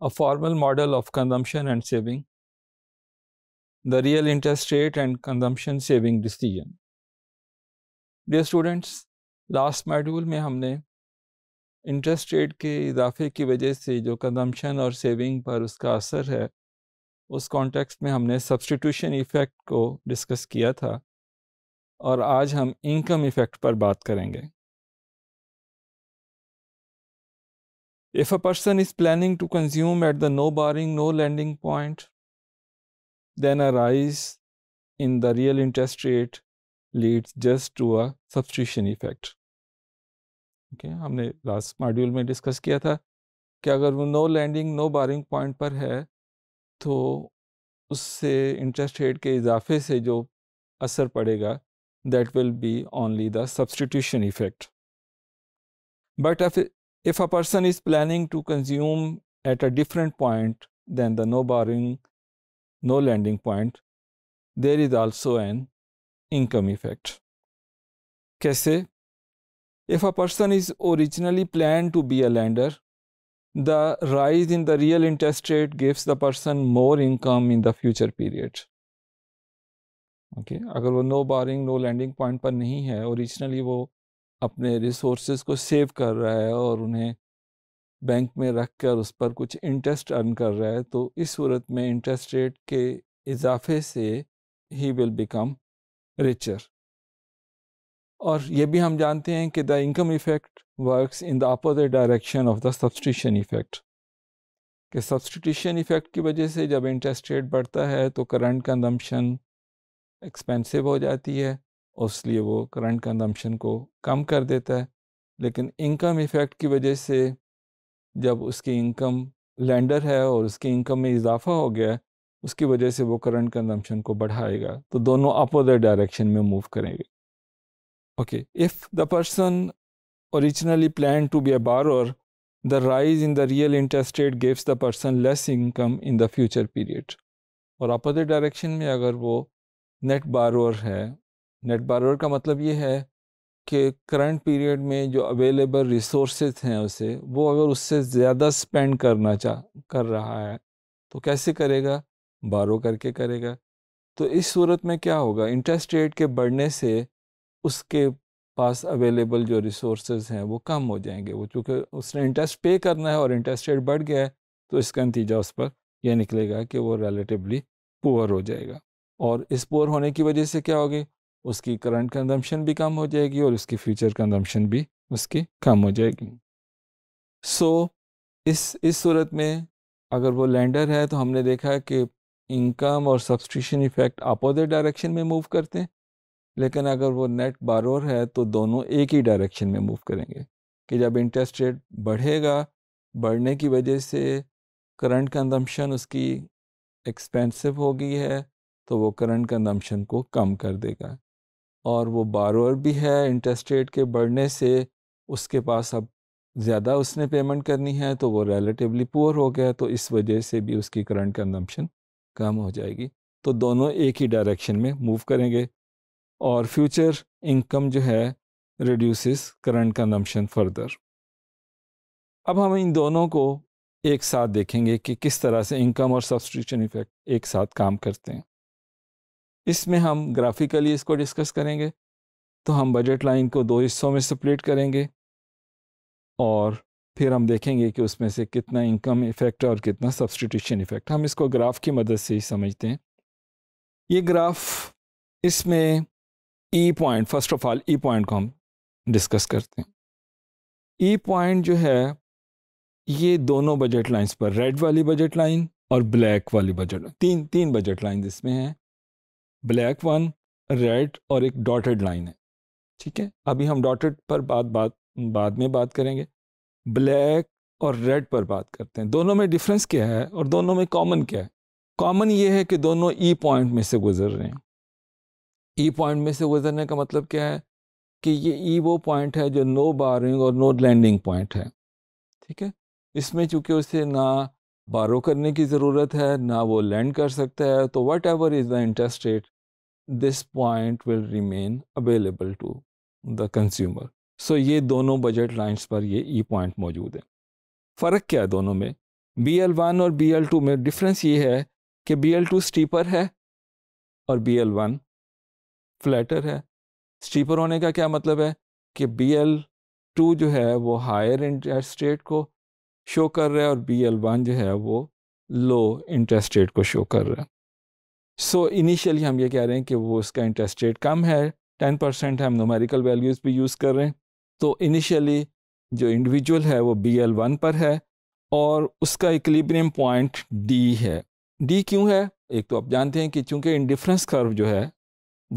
a formal model of consumption and saving, the real interest rate and consumption saving decision. Dear students, last module में हमने interest rate के इजाफे की वजह से जो कंजम्पशन और सेविंग पर उसका असर है उस कॉन्टेक्स्ट में हमने सब्सटीट्यूशन इफ़ेक्ट को डिस्कस किया था और आज हम इनकम इफ़ेक्ट पर बात करेंगे If a person is planning to consume at the no barring, no landing point, then a rise in the real interest rate leads just to a substitution effect. Okay, हमने last module में discuss किया था कि अगर वो no lending no borrowing point पर है तो उससे इंटरेस्ट रेट के इजाफे से जो असर पड़ेगा will be only the substitution effect. But if If a person is planning to consume at a different point than the no borrowing, no lending point, there is also an income effect. Kaise? If a person is originally planned to be a lender, the rise in the real interest rate gives the person more income in the future period. okay, अगर वो no borrowing, no lending point पर नहीं है originally वो अपने resources को save कर रहा है और उन्हें बैंक में रख कर उस पर कुछ इंटरेस्ट अर्न कर रहा है तो इस सूरत में इंटरेस्ट रेट के इजाफे से ही विल बिकम रिचर और ये भी हम जानते हैं कि the income effect works in the opposite direction of the substitution effect कि सब्सटिट्यूशन इफ़ेक्ट की वजह से जब इंटरेस्ट रेट बढ़ता है तो करंट कंजम्पशन एक्सपेंसिव हो जाती है और इसलिए वो करंट कंजम्पशन को कम कर देता है लेकिन इनकम इफ़ेक्ट की वजह से जब उसकी इनकम लैंडर है और उसकी इनकम में इजाफा हो गया है उसकी वजह से वो करंट कंजम्पशन को बढ़ाएगा तो दोनों अपोजिट डायरेक्शन में मूव करेंगे okay if the person plan to be a borrower और the rise in the real interest rate gives the person less income in the future period और अपोजिट डायरेक्शन में अगर वो नेट बारोअर है net बारोअर का मतलब ये है कि करंट पीरियड में जो अवेलेबल रिसोर्सेज हैं उसे वो अगर उससे ज़्यादा स्पेंड करना चाह कर रहा है तो कैसे करेगा बारो करके करेगा तो इस सूरत में क्या होगा इंटरेस्ट रेट के बढ़ने से उसके पास अवेलेबल जो रिसोर्स हैं वो कम हो जाएंगे वो चूँकि उसने इंटरेस्ट पे करना है और इंटरेस्ट रेट बढ़ गया है तो इसका नतीजा उस पर यह निकलेगा कि वो रिलेटिवली पुअर हो जाएगा और इस पुअर होने की वजह से क्या होगी उसकी करंट कंजम्पशन भी कम हो जाएगी और उसकी फ्यूचर कंजम्पशन भी उसकी कम हो जाएगी सो so, इस इस सूरत में अगर वो लैंडर है तो हमने देखा कि इनकम और सब्सट्रीशन इफेक्ट अपोजिट डायरेक्शन में मूव करते हैं लेकिन अगर वो नेट बारोर है तो दोनों एक ही डायरेक्शन में मूव करेंगे कि जब इंटरेस्ट रेट बढ़ेगा बढ़ने की वजह से करंट कंजम्पशन उसकी एक्सपेंसिव हो गई है तो वो करंट कंजम्पशन को कम कर देगा और वो बारोअर भी है इंटरेस्ट रेट के बढ़ने से उसके पास अब ज़्यादा उसने पेमेंट करनी है तो वो रिलेटिवली पुअर हो गया तो इस वजह से भी उसकी करंट कन्जम्पशन कम हो जाएगी तो दोनों एक ही डायरेक्शन में मूव करेंगे और फ्यूचर इनकम जो है रिड्यूसेस करंट कन्जम्पशन फर्दर अब हम इन दोनों को एक साथ देखेंगे कि किस तरह से इनकम और सब्सट्रीशन इफेक्ट एक साथ काम करते हैं इसमें हम ग्राफिकली इसको डिस्कस करेंगे तो हम बजट लाइन को दो हिस्सों में सप्लेट करेंगे और फिर हम देखेंगे कि उसमें से कितना इनकम इफेक्ट और कितना सब्सटीट्यूशन इफेक्ट हम इसको ग्राफ की मदद से ही समझते हैं ये ग्राफ इसमें E point first of all E point को हम डिस्कस करते हैं ई e पॉइंट जो है ये दोनों बजट लाइंस पर रेड वाली बजट लाइन और ब्लैक वाली बजट तीन तीन बजट लाइन इसमें हैं ब्लैक वन रेड और एक डॉटेड लाइन है ठीक है अभी हम डॉटेड पर बात बात बाद में बात करेंगे ब्लैक और रेड पर बात करते हैं दोनों में डिफरेंस क्या है और दोनों में कॉमन क्या है कॉमन ये है कि दोनों ई e पॉइंट में से गुजर रहे हैं ई e पॉइंट में से गुजरने का मतलब क्या है कि ये ई e वो पॉइंट है जो नो बारिंग और नो लैंडिंग पॉइंट है ठीक है इसमें चूँकि उसे ना बारो करने की ज़रूरत है ना वो लैंड कर सकता है तो whatever is the interest rate this point will remain available to the consumer. So so, ये दोनों बजट लाइन्स पर ये ई पॉइंट मौजूद हैं फ़र्क क्या है दोनों में बी एल वन और बी एल टू में डिफरेंस ये है कि बी एल टू स्टीपर है और बी एल वन फ्लैटर है स्टीपर होने का क्या मतलब है कि बी एल टू जो है वो हायर इंटरेस्ट रेट को शो कर रहा है और बी एल वन जो है वो लो इंटरेस्ट रेट को शो कर रहा है सो so, इनिशियली हम ये कह रहे हैं कि वो उसका इंटरेस्ट रेट कम है टेन परसेंट हम नोमेरिकल वैल्यूज़ भी यूज़ कर रहे हैं तो इनिशियली जो इंडिविजुअल है वो बी एल वन पर है और उसका इक्लिब्रियम पॉइंट डी है डी क्यों है एक तो आप जानते हैं कि चूंकि इंडिफ्रेंस कर्व जो है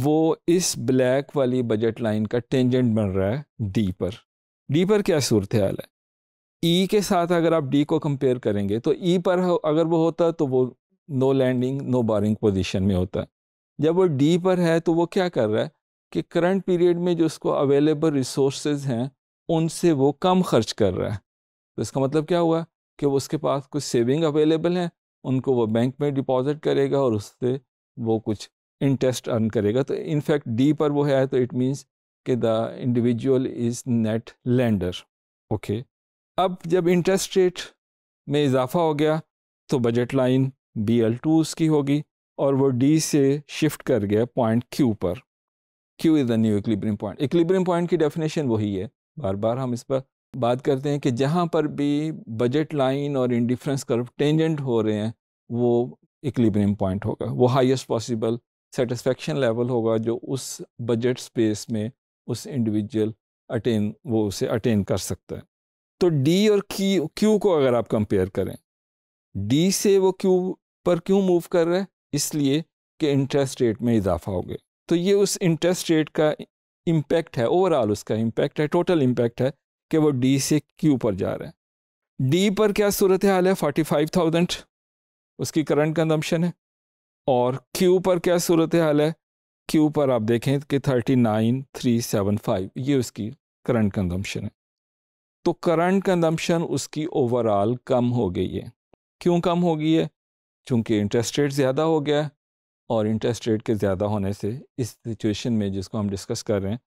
वो इस ब्लैक वाली बजट लाइन का टेंजेंट बन रहा है डी पर डी पर क्या सूरत हाल है ई e के साथ अगर आप डी को कंपेयर करेंगे तो ई e पर अगर वो होता तो वो no lending no borrowing position में होता है जब वो डी पर है तो वो क्या कर रहा है कि करंट पीरियड में जो उसको अवेलेबल रिसोर्सेज हैं उनसे वो कम खर्च कर रहा है तो इसका मतलब क्या हुआ कि वो उसके पास कुछ सेविंग अवेलेबल हैं उनको वो बैंक में डिपॉजिट करेगा और उससे वो कुछ इंटरेस्ट अर्न करेगा तो इनफैक्ट डी पर वो है तो इट मीन्स कि the individual is net lender okay अब जब इंटरेस्ट रेट में इजाफा हो गया तो budget line B L two उसकी होगी और वो डी से शिफ्ट कर गया पॉइंट क्यू पर Q is the new equilibrium point equilibrium point की डेफिनेशन वही है बार बार हम इस पर बात करते हैं कि जहाँ पर भी बजट लाइन और इंडिफ्रेंस कर्व टेंजेंट हो रहे हैं वो इक्लिब्रियम पॉइंट होगा वो हाइस्ट पॉसिबल सेटिस्फेक्शन लेवल होगा जो उस बजट स्पेस में उस इंडिविजुअल अटेन वो उसे अटेन कर सकता है तो डी और क्यू को अगर आप कंपेयर करें डी से वो क्यू पर क्यों मूव कर रहा है इसलिए कि इंटरेस्ट रेट में इजाफा हो गया तो ये उस इंटरेस्ट रेट का इम्पैक्ट है ओवरऑल उसका इम्पैक्ट है टोटल इम्पैक्ट है कि वो डी से क्यू पर जा रहा है डी पर क्या सूरत हाल है फोर्टी फाइव थाउजेंड उसकी करंट कंजम्पशन है और क्यू पर क्या सूरत हाल है क्यू पर आप देखें कि thirty nine three seven five ये उसकी करंट कंजम्पशन है तो करंट कंजम्पशन उसकी ओवरऑल कम हो गई है क्यों कम हो गई है चूँकि इंटरेस्ट रेट ज़्यादा हो गया है और इंटरेस्ट रेट के ज़्यादा होने से इस सिचुएशन में जिसको हम डिस्कस कर रहे हैं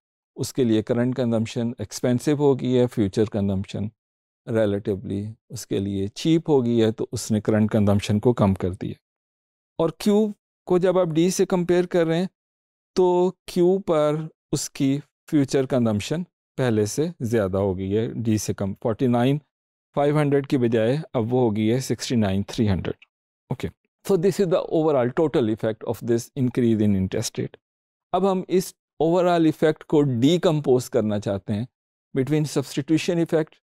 उसके लिए करंट कंजम्पशन एक्सपेंसिव हो गई है फ्यूचर कंजम्पशन रिलेटिवली उसके लिए चीप हो गई है तो उसने करंट कंजम्पशन को कम कर दिया और क्यू को जब आप डी से कंपेयर कर रहे हैं तो क्यू पर उसकी फ्यूचर कंजम्पशन पहले से ज़्यादा हो गई है डी से कम 49 फाइव हंड्रेड की बजाय अब वो होगी है sixty nine three hundred okay so this is the overall total effect of this increase in interest rate अब हम इस ओवरऑल इफेक्ट को डीकम्पोज करना चाहते हैं between substitution effect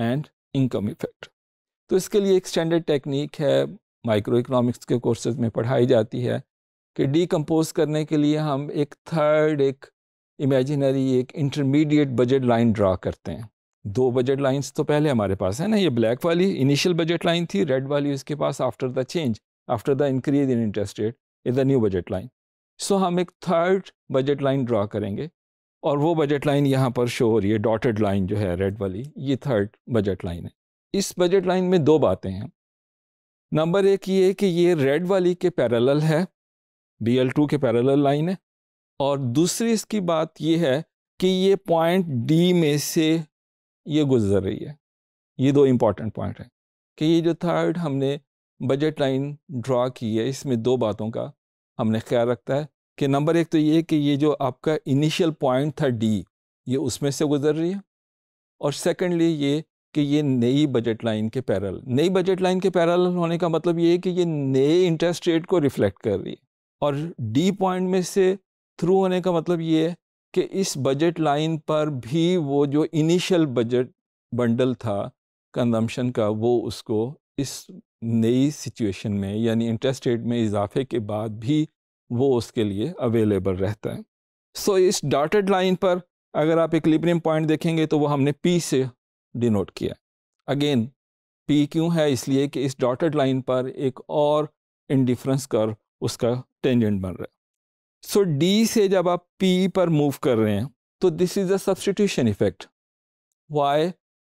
and income effect तो इसके लिए एक स्टैंडर्ड टेक्निक है माइक्रो इकोनॉमिक्स के कोर्सेज में पढ़ाई जाती है कि डीकम्पोज करने के लिए हम एक थर्ड एक इमेजिनरी एक इंटरमीडिएट बजट लाइन ड्रा करते हैं दो बजट लाइंस तो पहले हमारे पास है ना ये ब्लैक वाली इनिशियल बजट लाइन थी रेड वाली उसके पास after the change after the increase in interest rate in the new budget line so हम एक थर्ड बजट लाइन ड्रा करेंगे और वो बजट लाइन यहाँ पर शो हो रही है डॉटेड लाइन जो है रेड वाली ये थर्ड बजट लाइन है इस बजट लाइन में दो बातें हैं नंबर एक ये कि ये रेड वाली के पैरेलल है बी एल टू के पैरेलल लाइन है और दूसरी इसकी बात ये है कि ये पॉइंट डी में से ये गुजर रही है ये दो इम्पॉर्टेंट पॉइंट हैं कि ये जो थर्ड हमने बजट लाइन ड्रा की है इसमें दो बातों का हमने ख्याल रखता है कि नंबर एक तो ये कि ये जो आपका इनिशियल पॉइंट था डी ये उसमें से गुजर रही है और सेकेंडली ये कि ये नई बजट लाइन के पैरल नई बजट लाइन के पैरल होने का मतलब ये है कि ये नए इंटरेस्ट रेट को रिफ्लेक्ट कर रही है और डी पॉइंट में से थ्रू होने का मतलब ये है कि इस बजट लाइन पर भी वो जो इनिशियल बजट बंडल था कंजम्पशन का वो उसको इस नई सिचुएशन में यानी इंटरेस्ट रेट में इजाफे के बाद भी वो उसके लिए अवेलेबल रहता है सो so, इस डॉटेड लाइन पर अगर आप इक्लिब्रियम पॉइंट देखेंगे तो वो हमने पी से डिनोट किया अगेन पी क्यों है इसलिए कि इस डॉटेड लाइन पर एक और इंडिफरेंस कर उसका टेंजेंट बन रहा है सो so, डी से जब आप पी पर मूव कर रहे हैं तो this is a substitution effect why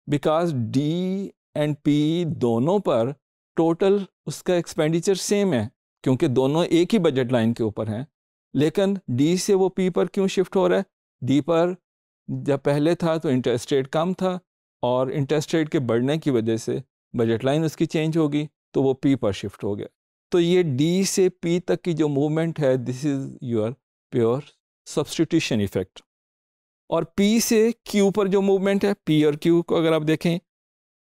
because D and P दोनों पर टोटल उसका एक्सपेंडिचर सेम है क्योंकि दोनों एक ही बजट लाइन के ऊपर हैं लेकिन डी से वो पी पर क्यों शिफ्ट हो रहा है डी पर जब पहले था तो इंटरेस्ट रेट कम था और इंटरेस्ट रेट के बढ़ने की वजह से बजट लाइन उसकी चेंज होगी तो वो पी पर शिफ्ट हो गया तो ये डी से पी तक की जो मूवमेंट है this is your pure substitution effect और पी से क्यू पर जो मूवमेंट है पी और क्यू को अगर आप देखें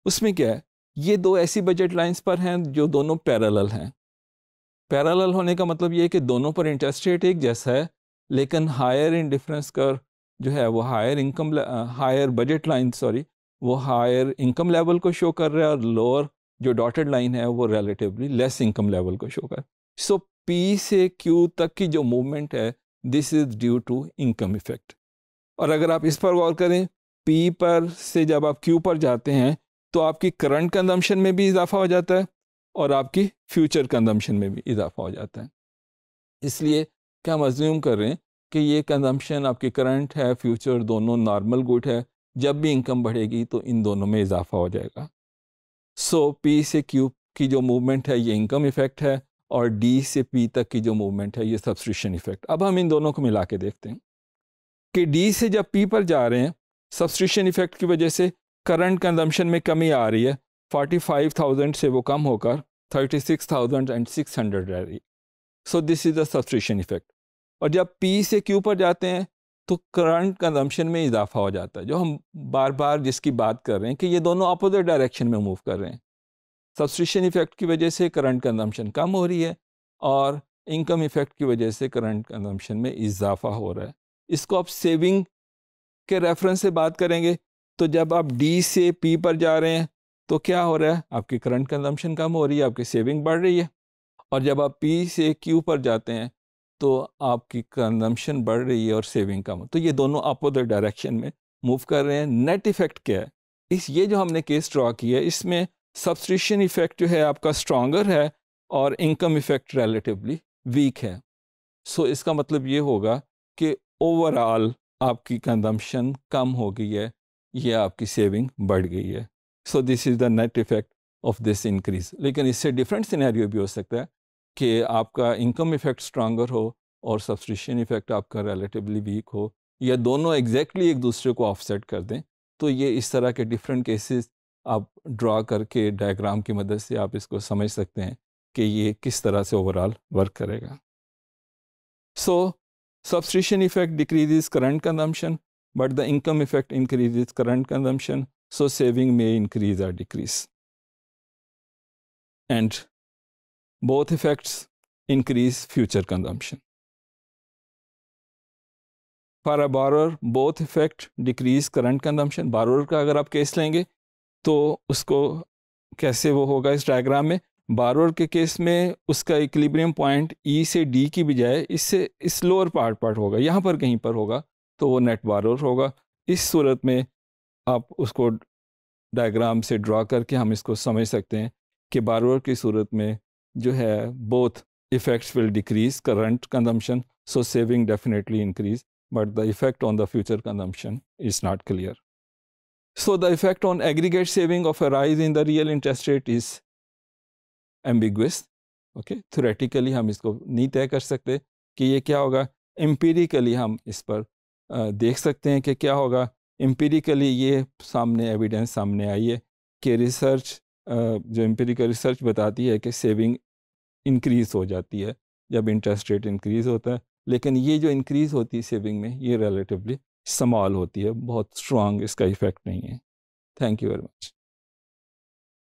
उसमें क्या है ये दो ऐसी बजट लाइंस पर हैं जो दोनों पैरेलल हैं पैरेलल होने का मतलब ये है कि दोनों पर इंटरेस्ट रेट एक जैसा है लेकिन हायर इन डिफरेंस कर जो है वो higher income higher budget line sorry वो हायर इनकम लेवल को शो कर रहा है और लोअर जो डॉटेड लाइन है वो रिलेटिवली लेस इनकम लेवल को शो कर सो पी से क्यू तक की जो मूवमेंट है this is due to income effect और अगर आप इस पर गौर करें पी पर से जब आप क्यू पर जाते हैं तो आपकी करंट कंजम्पशन में भी इजाफा हो जाता है और आपकी फ्यूचर कंजम्पशन में भी इजाफा हो जाता है इसलिए क्या हम अज्यूम कर रहे हैं कि ये कंजम्पशन आपकी करंट है फ्यूचर दोनों नॉर्मल गुड है जब भी इनकम बढ़ेगी तो इन दोनों में इजाफा हो जाएगा सो पी से क्यू की जो मूवमेंट है ये इनकम इफेक्ट है और डी से पी तक की जो मूवमेंट है ये सब्सक्रिप्शन इफेक्ट अब हम इन दोनों को मिला के देखते हैं कि डी से जब पी पर जा रहे हैं सब्सक्रिप्शन इफेक्ट की वजह से करंट कंजम्पशन में कमी आ रही है 45,000 से वो कम होकर 36,600 रह रही so this is the substitution effect और जब पी से क्यू पर जाते हैं तो करंट कंजम्पशन में इजाफा हो जाता है जो हम बार बार जिसकी बात कर रहे हैं कि ये दोनों अपोजिट डायरेक्शन में मूव कर रहे हैं सब्सट्रिशन इफेक्ट की वजह से करंट कंजम्पशन कम हो रही है और इनकम इफेक्ट की वजह से करंट कंजम्पशन में इजाफा हो रहा है इसको आप सेविंग के रेफरेंस से बात करेंगे तो जब आप डी से पी पर जा रहे हैं तो क्या हो रहा है आपकी करंट कंजम्पशन कम हो रही है आपकी सेविंग बढ़ रही है और जब आप पी से क्यू पर जाते हैं तो आपकी कंजम्पशन बढ़ रही है और सेविंग कम तो ये दोनों अपोजिट डायरेक्शन में मूव कर रहे हैं नेट इफ़ेक्ट क्या है इस ये जो हमने केस ड्रा किया है इसमें सब्सट्रिशन इफ़ेक्ट जो है आपका स्ट्रॉगर है और इनकम इफ़ेक्ट रिलेटिवली वीक है सो so, इसका मतलब ये होगा कि ओवरऑल आपकी कंजम्पशन कम हो गई है या आपकी सेविंग बढ़ गई है so this is the net effect of this increase लेकिन इससे डिफरेंट सिनेरियो भी हो सकता है कि आपका इनकम इफेक्ट स्ट्रांगर हो और सब्सट्रिशन इफेक्ट आपका रिलेटिवली वीक हो या दोनों एग्जैक्टली एक दूसरे को ऑफसेट कर दें तो ये इस तरह के डिफरेंट केसेस आप ड्रा करके डायग्राम की मदद से आप इसको समझ सकते हैं कि ये किस तरह से ओवरऑल वर्क करेगा so substitution effect decreases current consumption but the income effect increases current consumption so saving may increase or decrease and Both effects increase future consumption. For a borrower both effect decrease current consumption borrower का अगर आप case लेंगे तो उसको कैसे वो होगा इस डायग्राम में बारोअर के केस में उसका इक्लिब्रियम पॉइंट ई से डी की बजाय इससे इस लोअर पार्ट पार्ट होगा यहाँ पर कहीं पर होगा तो वो नेट बारोअर होगा इस सूरत में आप उसको डायग्राम से ड्रा करके हम इसको समझ सकते हैं कि बारोअर की सूरत में जो है both effects will decrease current consumption so saving definitely increase but the effect on the future consumption is not clear so the effect on aggregate saving of a rise in the real interest rate is ambiguous okay theoretically हम इसको नहीं तय कर सकते कि ये क्या होगा एम्पीरिकली हम इस पर देख सकते हैं कि क्या होगा एम्पीरिकली ये सामने एविडेंस सामने आई है कि रिसर्च जो एम्पेरिकल रिसर्च बताती है कि सेविंग इंक्रीज़ हो जाती है जब इंटरेस्ट रेट इंक्रीज़ होता है लेकिन ये जो इंक्रीज़ होती है सेविंग में ये रिलेटिवली स्मॉल होती है बहुत स्ट्रांग इसका इफ़ेक्ट नहीं है थैंक यू वेरी मच